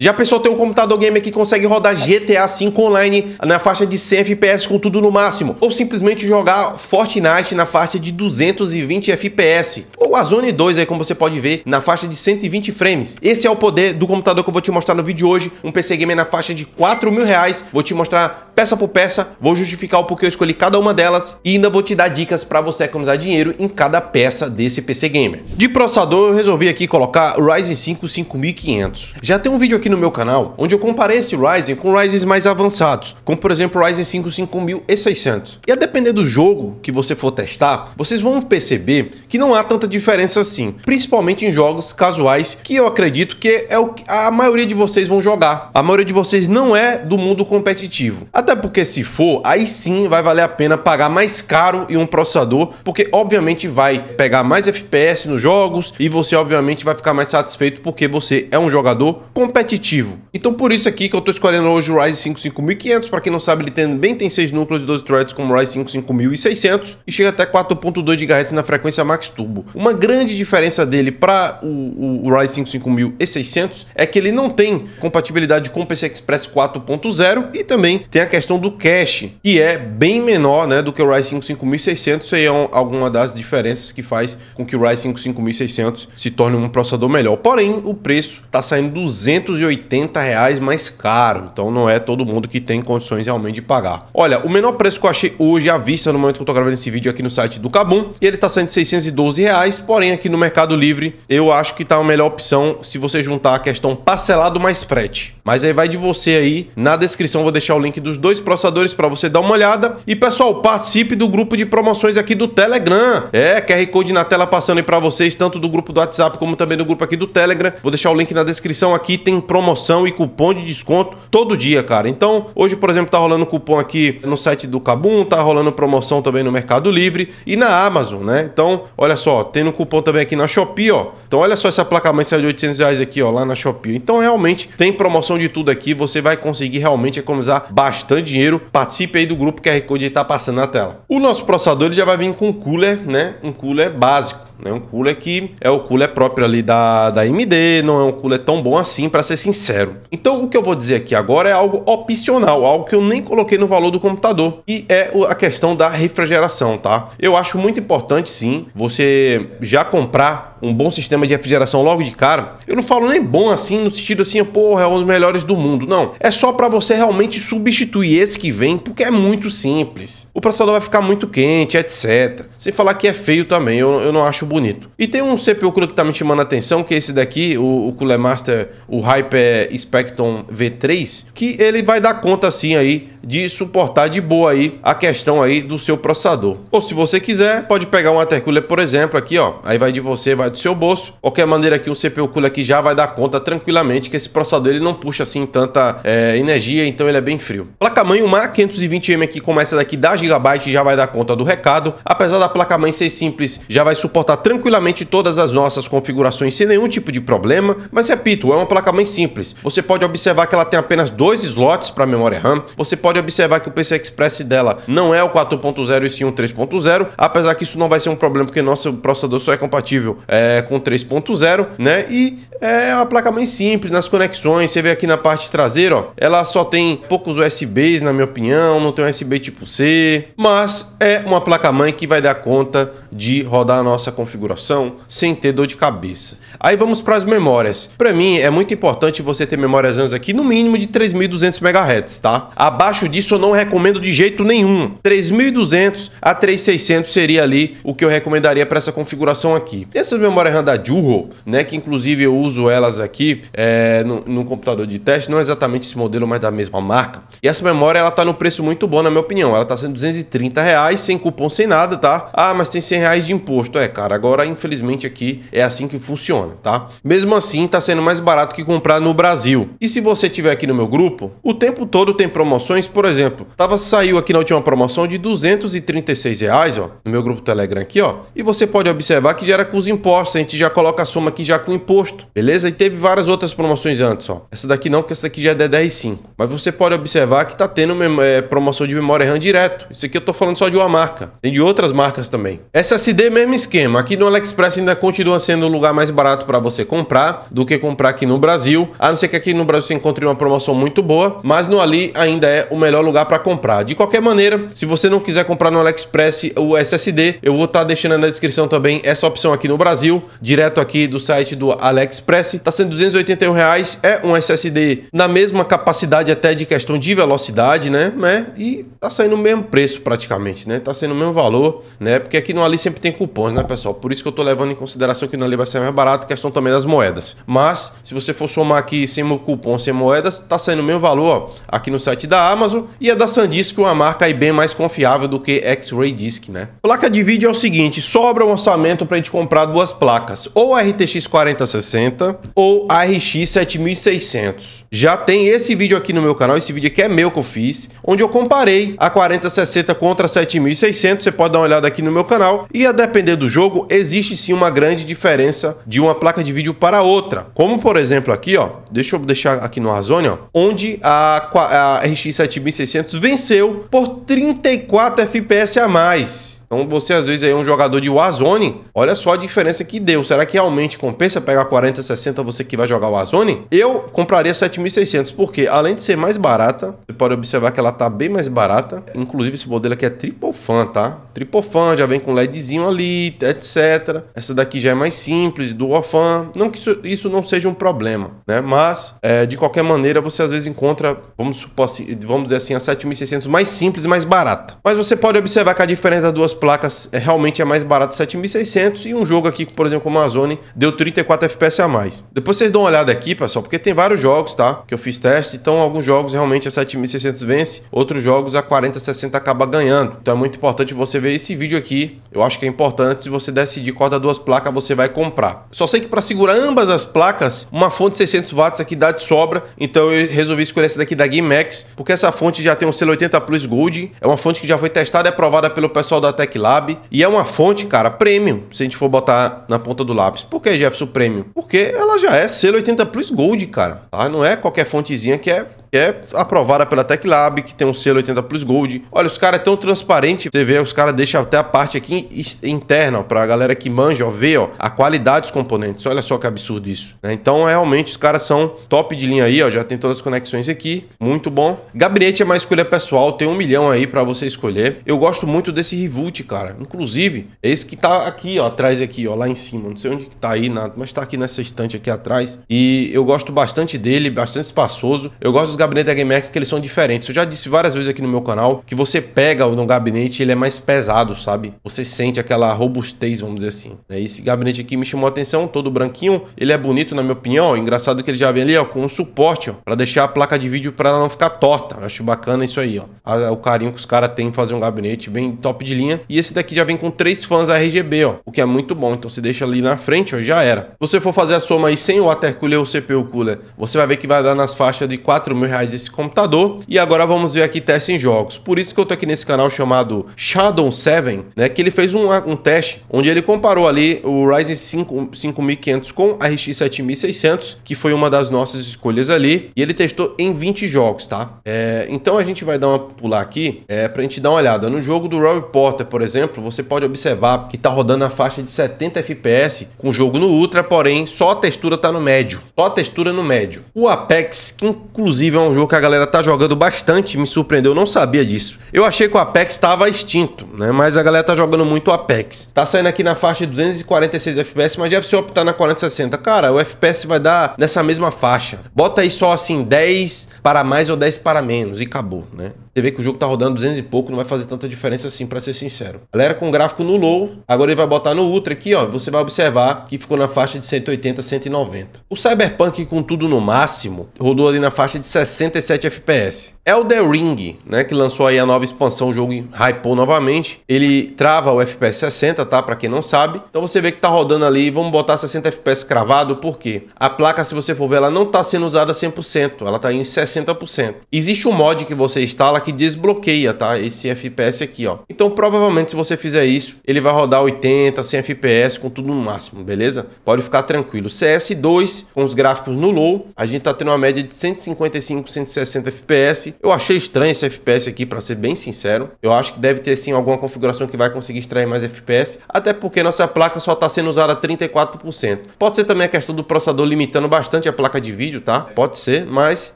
Já pensou ter um computador gamer que consegue rodar GTA V online na faixa de 100 FPS com tudo no máximo? Ou simplesmente jogar Fortnite na faixa de 220 FPS? Ou a Zone 2 aí, como você pode ver, na faixa de 120 frames? Esse é o poder do computador que eu vou te mostrar no vídeo de hoje. Um PC gamer na faixa de 4 mil reais. Vou te mostrar peça por peça, vou justificar o porquê eu escolhi cada uma delas e ainda vou te dar dicas para você economizar dinheiro em cada peça desse PC gamer. De processador, eu resolvi aqui colocar o Ryzen 5 5500. Já tem um vídeo aqui aqui no meu canal, onde eu comparei esse Ryzen com Ryzen mais avançados, como por exemplo o Ryzen 5 5600. E a depender do jogo que você for testar, vocês vão perceber que não há tanta diferença assim, principalmente em jogos casuais, que eu acredito que é o que a maioria de vocês vão jogar. A maioria de vocês não é do mundo competitivo. Até porque se for, aí sim vai valer a pena pagar mais caro em um processador, porque obviamente vai pegar mais FPS nos jogos e você obviamente vai ficar mais satisfeito porque você é um jogador competitivo competitivo. Então por isso aqui que eu estou escolhendo hoje o Ryzen 5 5500, para quem não sabe ele também tem 6 núcleos e 12 threads como o Ryzen 5 5600 e chega até 4.2 GHz na frequência max turbo. Uma grande diferença dele para o, o, Ryzen 5 5600 é que ele não tem compatibilidade com o PCI Express 4.0 e também tem a questão do cache, que é bem menor né, do que o Ryzen 5 5600, isso é um, alguma das diferenças que faz com que o Ryzen 5 5600 se torne um processador melhor. Porém, o preço está saindo 280 80 reais mais caro. Então não é todo mundo que tem condições realmente de pagar. Olha, o menor preço que eu achei hoje à vista no momento que eu tô gravando esse vídeo aqui no site do Cabum, e ele tá saindo 612 reais, porém aqui no Mercado Livre eu acho que tá a melhor opção se você juntar a questão parcelado mais frete. Mas aí vai de você aí. Na descrição vou deixar o link dos dois processadores para você dar uma olhada. E pessoal, participe do grupo de promoções aqui do Telegram. É, QR Code na tela passando aí para vocês, tanto do grupo do WhatsApp como também do grupo aqui do Telegram. Vou deixar o link na descrição aqui. Tem promoção e cupom de desconto todo dia, cara. Então, hoje, por exemplo, tá rolando cupom aqui no site do Cabum, tá rolando promoção também no Mercado Livre e na Amazon, né? Então, olha só, tem um cupom também aqui na Shopee, ó. Então, olha só essa placa mãe saiu de 800 reais aqui, ó, lá na Shopee. Então, realmente tem promoção noção de tudo aqui, você vai conseguir realmente economizar bastante dinheiro. Participe aí do grupo que a que está passando na tela. O nosso processador já vai vir com um cooler, né? Um cooler básico. Né? Um cooler é que é o cooler é próprio ali da, da AMD, não é um cooler é tão bom assim, para ser sincero. Então, o que eu vou dizer aqui agora é algo opcional, algo que eu nem coloquei no valor do computador, e é a questão da refrigeração, tá? Eu acho muito importante, sim, você já comprar um bom sistema de refrigeração logo de cara. Eu não falo nem bom assim, no sentido assim, porra, é um dos melhores do mundo. Não, é só para você realmente substituir esse que vem, porque é muito simples. O processador vai ficar muito quente, etc. Sem falar que é feio também, eu, eu não acho bonito. E tem um CPU que tá me chamando a atenção, que é esse daqui, o, o Cooler Master, o Hyper Spectrum V3, que ele vai dar conta assim aí de suportar de boa aí a questão aí do seu processador. Ou se você quiser, pode pegar um watercooler, por exemplo, aqui ó, aí vai de você, vai do seu bolso. Qualquer maneira aqui um CPU cooler aqui já vai dar conta tranquilamente que esse processador ele não puxa assim tanta é, energia, então ele é bem frio. Placa-mãe uma 520M aqui, como essa daqui da Gigabyte, já vai dar conta do recado. Apesar da placa-mãe ser simples, já vai suportar tranquilamente todas as nossas configurações sem nenhum tipo de problema, mas repito, é uma placa-mãe simples. Você pode observar que ela tem apenas dois slots para memória RAM, você pode observar que o PC Express dela não é o 4.0 e sim o 3.0, apesar que isso não vai ser um problema porque nosso processador só é compatível é, com 3.0, né? E é uma placa-mãe simples nas conexões, você vê aqui na parte traseira, ó, ela só tem poucos USBs na minha opinião, não tem USB tipo C, mas é uma placa-mãe que vai dar conta de rodar a nossa configuração configuração sem ter dor de cabeça. Aí vamos para as memórias. Para mim é muito importante você ter memórias RAM aqui no mínimo de 3200 MHz, tá? Abaixo disso eu não recomendo de jeito nenhum. 3200 a 3600 seria ali o que eu recomendaria para essa configuração aqui. Essas memórias RAM da Juho, né, que inclusive eu uso elas aqui é, no, no computador de teste, não é exatamente esse modelo, mas da mesma marca. E essa memória ela tá no preço muito bom na minha opinião. Ela tá sendo 230 reais sem cupom, sem nada, tá? Ah, mas tem 100 reais de imposto. É, cara, Agora, infelizmente, aqui é assim que funciona, tá? Mesmo assim, tá sendo mais barato que comprar no Brasil. E se você tiver aqui no meu grupo, o tempo todo tem promoções, por exemplo, tava saiu aqui na última promoção de 236 reais, ó, no meu grupo Telegram aqui, ó, e você pode observar que já era com os impostos, a gente já coloca a soma aqui já com imposto, beleza? E teve várias outras promoções antes, ó. Essa daqui não, porque essa daqui já é de 105 Mas você pode observar que tá tendo é, promoção de memória RAM direto. Isso aqui eu tô falando só de uma marca, tem de outras marcas também. SSD mesmo esquema, Aqui no AliExpress ainda continua sendo o lugar mais barato para você comprar do que comprar aqui no Brasil, a não ser que aqui no Brasil você encontre uma promoção muito boa, mas no Ali ainda é o melhor lugar para comprar. De qualquer maneira, se você não quiser comprar no AliExpress o SSD, eu vou estar tá deixando na descrição também essa opção aqui no Brasil, direto aqui do site do AliExpress, está sendo 281 reais, é um SSD na mesma capacidade até de questão de velocidade, né? né? E tá saindo o mesmo preço praticamente, né? Tá sendo o mesmo valor, né? Porque aqui no Ali sempre tem cupons, né, pessoal? Por isso que eu estou levando em consideração que não é leva vai ser mais barato, questão também das moedas. Mas, se você for somar aqui sem meu cupom, sem moedas, está saindo o mesmo valor ó, aqui no site da Amazon e a é da SanDisk, uma marca aí bem mais confiável do que X-Ray Disk, né? Placa de vídeo é o seguinte, sobra um orçamento para a gente comprar duas placas, ou a RTX 4060 ou a RX 7600. Já tem esse vídeo aqui no meu canal, esse vídeo aqui é meu que eu fiz, onde eu comparei a 4060 contra a 7600, você pode dar uma olhada aqui no meu canal e a depender do jogo, existe sim uma grande diferença de uma placa de vídeo para outra. Como por exemplo aqui, ó, deixa eu deixar aqui no Razone, ó, onde a, a RX 7600 venceu por 34 FPS a mais. Então você às vezes é um jogador de Warzone, olha só a diferença que deu. Será que realmente compensa pegar 40, 60 você que vai jogar Warzone? Eu compraria 7.600 porque além de ser mais barata, você pode observar que ela tá bem mais barata. Inclusive esse modelo aqui é triple fan, tá? Triple fan, já vem com LEDzinho ali, etc. Essa daqui já é mais simples, dual fan. Não que isso, isso não seja um problema, né? Mas é, de qualquer maneira você às vezes encontra, vamos supor, assim, vamos dizer assim, a 7.600 mais simples e mais barata. Mas você pode observar que a diferença das duas placas é, realmente é mais barato 7600 e um jogo aqui, por exemplo, como a Zone, deu 34 FPS a mais. Depois vocês dão uma olhada aqui, pessoal, porque tem vários jogos, tá? Que eu fiz teste, então alguns jogos realmente a 7600 vence, outros jogos a 4060 acaba ganhando. Então é muito importante você ver esse vídeo aqui. Eu acho que é importante se você decidir qual das duas placas você vai comprar. Só sei que para segurar ambas as placas, uma fonte 600 watts aqui dá de sobra, então eu resolvi escolher essa daqui da GameX, porque essa fonte já tem um selo 80 Plus Gold, é uma fonte que já foi testada e aprovada pelo pessoal da Tech Black Lab e é uma fonte, cara, premium, se a gente for botar na ponta do lápis. Por que Jefferson Premium? Porque ela já é selo 80 Plus Gold, cara. Tá? Não é qualquer fontezinha que é, que é aprovada pela Tech Lab, que tem um selo 80 Plus Gold. Olha, os caras é tão transparente, você vê, os caras deixam até a parte aqui interna, para pra galera que manja, ó, ver, ó, a qualidade dos componentes. Olha só que absurdo isso. Né? Então, realmente, os caras são top de linha aí, ó, já tem todas as conexões aqui, muito bom. Gabinete é mais escolha pessoal, tem um milhão aí para você escolher. Eu gosto muito desse Revolt Orkut, cara. Inclusive, é esse que tá aqui, ó, atrás aqui, ó, lá em cima. Não sei onde que tá aí, nada, mas tá aqui nessa estante aqui atrás. E eu gosto bastante dele, bastante espaçoso. Eu gosto dos gabinetes da GameX que eles são diferentes. Eu já disse várias vezes aqui no meu canal que você pega no gabinete ele é mais pesado, sabe? Você sente aquela robustez, vamos dizer assim. É, esse gabinete aqui me chamou a atenção, todo branquinho. Ele é bonito, na minha opinião. Engraçado que ele já vem ali, ó, com um suporte, ó, pra deixar a placa de vídeo pra ela não ficar torta. Eu acho bacana isso aí, ó. O carinho que os caras têm em fazer um gabinete bem top de linha. E esse daqui já vem com três fãs RGB, ó, o que é muito bom. Então você deixa ali na frente, ó, já era. Se você for fazer a soma aí sem o watercooler ou CPU cooler, você vai ver que vai dar nas faixas de 4 mil reais esse computador. E agora vamos ver aqui teste em jogos. Por isso que eu tô aqui nesse canal chamado Shadow 7, né, que ele fez um, um teste onde ele comparou ali o Ryzen 5, 5500 com a RX 7600, que foi uma das nossas escolhas ali, e ele testou em 20 jogos, tá? É, então a gente vai dar uma pular aqui é, pra gente dar uma olhada no jogo do Rory Potter, por por exemplo, você pode observar que está rodando na faixa de 70 FPS com o jogo no Ultra, porém só a textura está no médio. Só a textura no médio. O Apex, que inclusive é um jogo que a galera tá jogando bastante, me surpreendeu, não sabia disso. Eu achei que o Apex estava extinto, né? Mas a galera tá jogando muito o Apex. Tá saindo aqui na faixa de 246 FPS, mas já se optar na 4060, cara, o FPS vai dar nessa mesma faixa. Bota aí só assim 10 para mais ou 10 para menos e acabou, né? Você vê que o jogo tá rodando 200 e pouco, não vai fazer tanta diferença assim, para ser sincero. Galera, com o gráfico no low, agora ele vai botar no ultra aqui, ó. Você vai observar que ficou na faixa de 180, 190. O Cyberpunk, com tudo no máximo, rodou ali na faixa de 67 FPS. É o The Ring, né, que lançou aí a nova expansão, o jogo hypou novamente. Ele trava o FPS 60, tá? Para quem não sabe. Então você vê que tá rodando ali, vamos botar 60 FPS cravado, por quê? A placa, se você for ver, ela não tá sendo usada 100%, ela tá em 60%. Existe um mod que você instala que que desbloqueia, tá? Esse FPS aqui, ó. Então, provavelmente, se você fizer isso, ele vai rodar 80, 100 FPS com tudo no máximo, beleza? Pode ficar tranquilo. CS2, com os gráficos no low, a gente tá tendo uma média de 155, 160 FPS. Eu achei estranho esse FPS aqui, para ser bem sincero. Eu acho que deve ter, sim, alguma configuração que vai conseguir extrair mais FPS, até porque nossa placa só tá sendo usada 34%. Pode ser também a questão do processador limitando bastante a placa de vídeo, tá? Pode ser, mas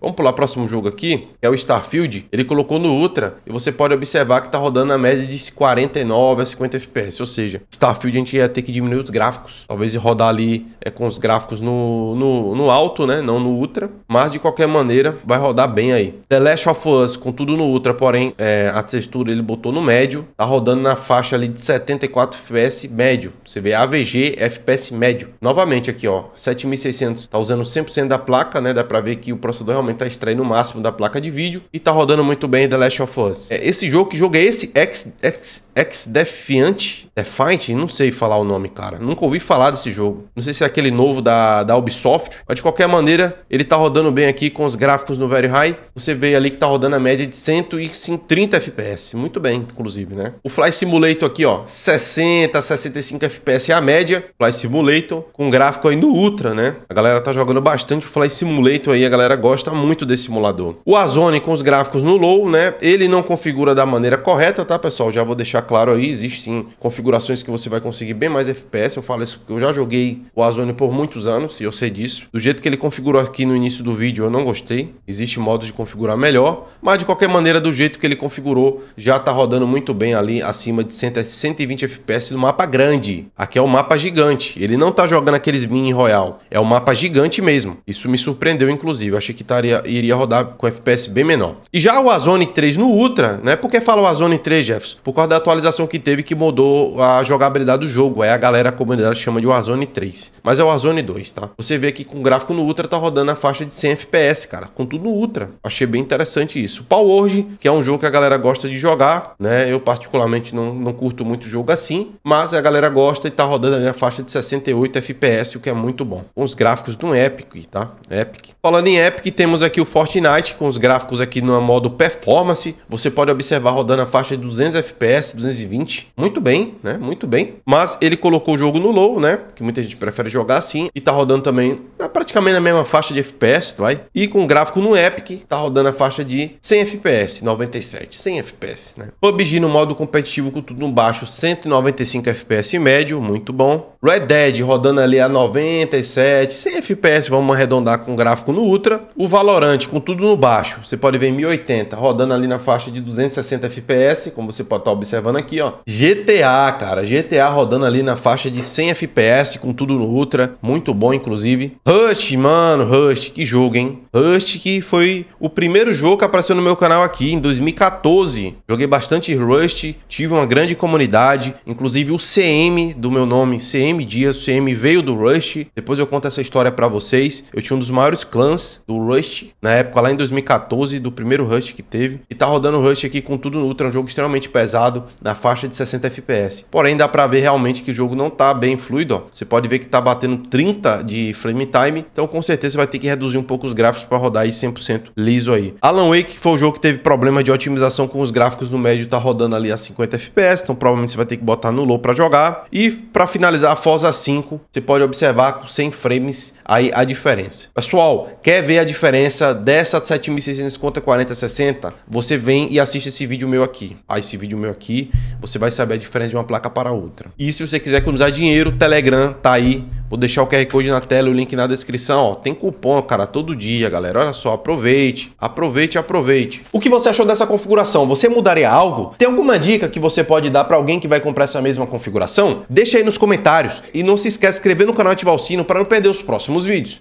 vamos pular o próximo jogo aqui, que é o Starfield. Ele colocou no Ultra, e você pode observar que está rodando na média de 49 a 50 FPS, ou seja, Starfield a gente ia ter que diminuir os gráficos, talvez rodar ali é, com os gráficos no, no, no alto, né, não no Ultra, mas de qualquer maneira vai rodar bem aí. The Last of Us com tudo no Ultra, porém é, a textura ele botou no médio, tá rodando na faixa ali de 74 FPS médio, você vê AVG FPS médio. Novamente aqui ó, 7600 tá usando 100% da placa, né, dá para ver que o processador realmente tá extraindo o máximo da placa de vídeo e tá rodando muito bem The Last of Us. É, esse jogo, que jogo é esse? Ex, ex, ex Defiante? The é Fight, não sei falar o nome, cara. Nunca ouvi falar desse jogo. Não sei se é aquele novo da, da Ubisoft, mas de qualquer maneira, ele tá rodando bem aqui com os gráficos no Very High. Você vê ali que tá rodando a média de 130 FPS. Muito bem, inclusive, né? O Fly Simulator aqui, ó, 60, 65 FPS é a média. Fly Simulator, com gráfico aí no Ultra, né? A galera tá jogando bastante o Fly Simulator aí, a galera gosta muito desse simulador. O Azone com os gráficos no Low, né? Ele não configura da maneira correta, tá, pessoal? Já vou deixar claro aí, existe sim configuração configurações que você vai conseguir bem mais FPS. Eu falo isso porque eu já joguei o Azone por muitos anos e eu sei disso. Do jeito que ele configurou aqui no início do vídeo, eu não gostei. Existe modo de configurar melhor, mas de qualquer maneira, do jeito que ele configurou, já tá rodando muito bem ali acima de 100, 120 FPS no mapa grande. Aqui é o um mapa gigante. Ele não tá jogando aqueles mini royal. É um mapa gigante mesmo. Isso me surpreendeu, inclusive. Eu achei que taria, iria rodar com FPS bem menor. E já o Azone 3 no Ultra, né? Por que fala o Azone 3, Jefferson? Por causa da atualização que teve que mudou a jogabilidade do jogo. É a galera, a comunidade chama de Warzone 3. Mas é o Warzone 2, tá? Você vê aqui com o gráfico no Ultra tá rodando a faixa de 100 FPS, cara. Com tudo no Ultra. Achei bem interessante isso. Powerword, que é um jogo que a galera gosta de jogar, né? Eu particularmente não, não curto muito jogo assim, mas a galera gosta e tá rodando ali a faixa de 68 FPS, o que é muito bom. Com os gráficos do Epic, tá? Epic. Falando em Epic, temos aqui o Fortnite com os gráficos aqui no modo performance. Você pode observar rodando a faixa de 200 FPS, 220. Muito bem né? Muito bem. Mas ele colocou o jogo no low, né? Que muita gente prefere jogar assim. E tá rodando também ah, praticamente na mesma faixa de FPS, vai. E com gráfico no Epic, tá rodando a faixa de 100 FPS, 97, 100 FPS, né? PUBG no modo competitivo com tudo no baixo, 195 FPS médio, muito bom. Red Dead rodando ali a 97, 100 FPS, vamos arredondar com gráfico no Ultra. O Valorant com tudo no baixo, você pode ver 1080, rodando ali na faixa de 260 FPS, como você pode estar tá observando aqui, ó. GTA, cara. GTA rodando ali na faixa de 100 FPS, com tudo no Ultra. Muito bom, inclusive. Rust, mano, Rust, que jogo, hein? Rust que foi o primeiro jogo que apareceu no meu canal aqui em 2014. Joguei bastante Rust, tive uma grande comunidade, inclusive o CM do meu nome, CM Dias, o CM veio do Rust. Depois eu conto essa história para vocês. Eu tinha um dos maiores clãs do Rust, na época lá em 2014, do primeiro Rust que teve. E tá rodando Rust aqui com tudo no Ultra, um jogo extremamente pesado, na faixa de 60 FPS. Porém, dá para ver realmente que o jogo não tá bem fluido, ó. Você pode ver que tá batendo 30 de frame time, então com certeza você vai ter que reduzir um pouco os gráficos para rodar aí 100% liso aí. Alan Wake foi o jogo que teve problema de otimização com os gráficos no médio, tá rodando ali a 50 FPS, então provavelmente você vai ter que botar no low para jogar. E para finalizar a Forza 5, você pode observar com 100 frames aí a diferença. Pessoal, quer ver a diferença dessa 7600 contra 4060? Você vem e assiste esse vídeo meu aqui. Ah, esse vídeo meu aqui, você vai saber a diferença de uma placa para outra. E se você quiser economizar dinheiro, o Telegram tá aí. Vou deixar o QR Code na tela e o link na descrição. Ó, tem cupom, cara, todo dia, galera. Olha só, aproveite. Aproveite, aproveite. O que você achou dessa configuração? Você mudaria algo? Tem alguma dica que você pode dar para alguém que vai comprar essa mesma configuração? Deixa aí nos comentários. E não se esquece de inscrever no canal e ativar o sino para não perder os próximos vídeos.